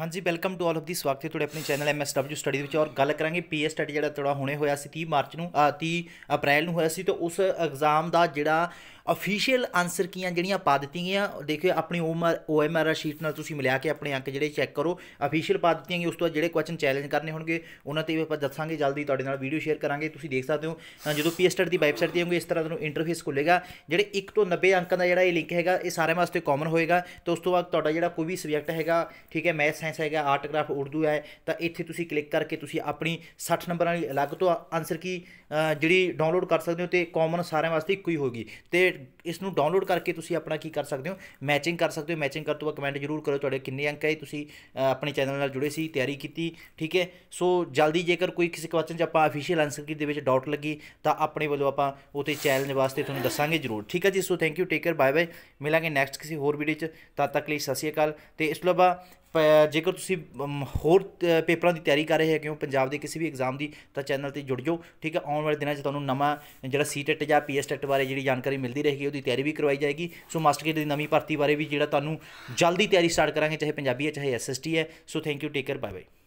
ਹਾਂਜੀ welcome to all of the ਸਵਾਗਤ ਹੈ ਤੁਹਾਡੇ ਆਪਣੇ ਚੈਨਲ MSW ਸਟੱਡੀ ਵਿੱਚ ਔਰ ਗੱਲ ਕਰਾਂਗੇ ਪੀਐਸ ਸਟੱਡੀ ਜਿਹੜਾ ਤੁਹਾਡਾ ਹੁਣੇ ਹੋਇਆ ਸੀ 30 ਮਾਰਚ ਨੂੰ 30 ਅਪ੍ਰੈਲ ਨੂੰ ਹੋਇਆ ਸੀ ਤੇ ਉਸ ਐਗਜ਼ਾਮ ਦਾ ਜਿਹੜਾ ਅਫੀਸ਼ੀਅਲ ਆਨਸਰ ਕੀਆਂ ਜਿਹੜੀਆਂ ਪਾ ਦਿੱਤੀਆਂ ਗਈਆਂ ਦੇਖਿਓ ਆਪਣੀ ਓਐਮਆਰ ਸ਼ੀਟ ਨਾਲ ਤੁਸੀਂ ਮਿਲਾ ਕੇ ਆਪਣੇ ਅੰਕ ਜਿਹੜੇ ਚੈੱਕ ਕਰੋ ਅਫੀਸ਼ੀਅਲ ਪਾ ਦਿੱਤੀਆਂ ਗਈਆਂ ਉਸ ਤੋਂ ਬਾਅਦ ਜਿਹੜੇ ਕੁਐਸਚਨ ਚੈਲੰਜ ਕਰਨੇ ਹੋਣਗੇ ਉਹਨਾਂ ਤੇ ਵੀ ਆਪਾਂ ਦੱਸਾਂਗੇ ਜਲਦੀ ਤੁਹਾਡੇ ਨਾਲ ਵੀਡੀਓ ਸ਼ੇਅਰ ਕਰਾਂਗੇ ਤੁਸੀਂ ਦੇਖ ਸਕਦੇ ਹੋ ਜਦੋਂ ਪੀਐਸਟਰ ਦੀ ਵੈਬਸਾਈਟ ਤੇ ਆਉਂਗੇ ਇਸ ਤਰ੍ਹਾਂ ਤੁਹਾਨੂੰ ਇੰਟਰਫੇਸ ਖੁੱਲੇਗਾ ਜਿਹੜੇ 1 ਤੋਂ 90 ਅੰਕਾਂ ਦਾ ਜਿਹੜਾ ਇਹ ਲਿੰਕ ਹੈਗਾ ਇਹ ਸਾਰਿਆਂ ਵਾਸਤੇ ਕਾਮਨ ਹੋਏਗਾ ਤੇ ਉਸ ਤੋਂ ਬਾਅਦ ਤੁਹਾਡਾ ਜਿਹੜਾ ਕੋਈ ਵੀ ਸਬਜੈਕਟ ਹੈਗਾ ਠੀਕ ਹੈ ਮੈਥ ਸਾਇੰਸ ਹੈਗਾ ਆਰਟ ਗ੍ਰਾਫ ਉਰਦੂ ਹੈ ਤਾਂ ਇੱਥੇ ਤੁਸੀਂ ਕਲਿੱਕ ਕਰਕੇ ਤੁਸੀਂ ਆਪਣੀ 60 ਨੰਬਰਾਂ ਵਾਲੀ ਅਲੱਗ ਤੋਂ ਆਨਸਰ ਕੀ ਜਿਹੜੀ ਡਾਊਨਲੋਡ ਕਰ ਸਕਦੇ ਹੋ ਤੇ ਕਾਮਨ ਸਾਰਿਆਂ ਵਾਸਤੇ ਇੱਕੋ ਹੀ ਹੋਗੀ ਤੇ ਇਸ ਨੂੰ ਡਾਊਨਲੋਡ ਕਰਕੇ ਤੁਸੀਂ ਆਪਣਾ ਕੀ ਕਰ ਸਕਦੇ ਹੋ ਮੈਚਿੰਗ ਕਰ ਸਕਦੇ ਹੋ ਮੈਚਿੰਗ ਕਰ ਤੋਂ ਬਾਅਦ ਕਮੈਂਟ ਜ਼ਰੂਰ ਕਰੋ ਤੁਹਾਡੇ ਕਿੰਨੇ ਅੰਕ ਆਏ ਤੁਸੀਂ ਆਪਣੇ ਚੈਨਲ ਨਾਲ ਜੁੜੇ ਸੀ ਤਿਆਰੀ ਕੀਤੀ ਠੀਕ ਹੈ ਸੋ ਜਲਦੀ ਜੇਕਰ ਕੋਈ ਕਿਸੇ ਕੁਐਸਚਨ 'ਚ ਆਪਾਂ ਅਫੀਸ਼ੀਅਲ ਆਨਸਰ ਕੀ ਦੇ ਵਿੱਚ ਡਾਊਟ ਲੱਗੀ ਤਾਂ ਆਪਣੇ ਵੱਲੋਂ ਆਪਾਂ ਉਹਤੇ ਚੈਲੰਜ ਵਾਸਤੇ ਤੁਹਾਨੂੰ ਦੱਸਾਂਗੇ ਜ਼ਰੂਰ ਠੀਕ ਹੈ ਜੀ so thank you take care bye bye ਮਿਲਾਂਗੇ ਨੈਕਸਟ ਕਿਸੇ ਹੋਰ ਵੀਡੀਓ 'ਚ ਤਦ ਤੱਕ ਲਈ ਸਸੀਕਾਲ ਤੇ ਇਸ ਤੋਂ ਬਾਅਦ ਜੇਕਰ ਤੁਸੀਂ ਹੋਰ ਪੇਪਰਾਂ ਦੀ ਤਿਆਰੀ ਕਰ ਰਹੇ ਹੋ ਕਿਉਂ ਪੰਜਾਬ ਦੇ ਕਿਸੇ ਵੀ ਐਗਜ਼ਾਮ ਦੀ ਤਾਂ ਚੈਨਲ ਤੇ ਜੁੜ ਜਾਓ ਠੀਕ ਹੈ ਆਉਣ ਵਾਲੇ ਦਿਨਾਂ 'ਚ ਤੁਹਾਨੂੰ ਨਵਾਂ ਜਿਹੜਾ ਸੀਟੈਟ ਜਾਂ ਪੀਐਸਟੈਟ ਬਾਰੇ ਜਿਹੜੀ ਜਾਣਕਾਰੀ ਮਿਲਦੀ ਰਹੇਗੀ ਉਹਦੀ ਤਿਆਰੀ ਵੀ ਕਰਵਾਈ ਜਾਏਗੀ ਸੋ ਮਾਸਟਰਕੇਟ ਦੀ ਨਵੀਂ ਭਰਤੀ ਬਾਰੇ ਵੀ ਜਿਹੜਾ ਤੁਹਾਨੂੰ ਜਲਦੀ ਤਿਆਰੀ ਸਟਾਰਟ ਕਰਾਂਗੇ ਚਾਹੇ ਪੰਜਾਬੀ ਹੈ ਚਾਹੇ ਐਸਐਸਟੀ ਹੈ so thank you take care bye bye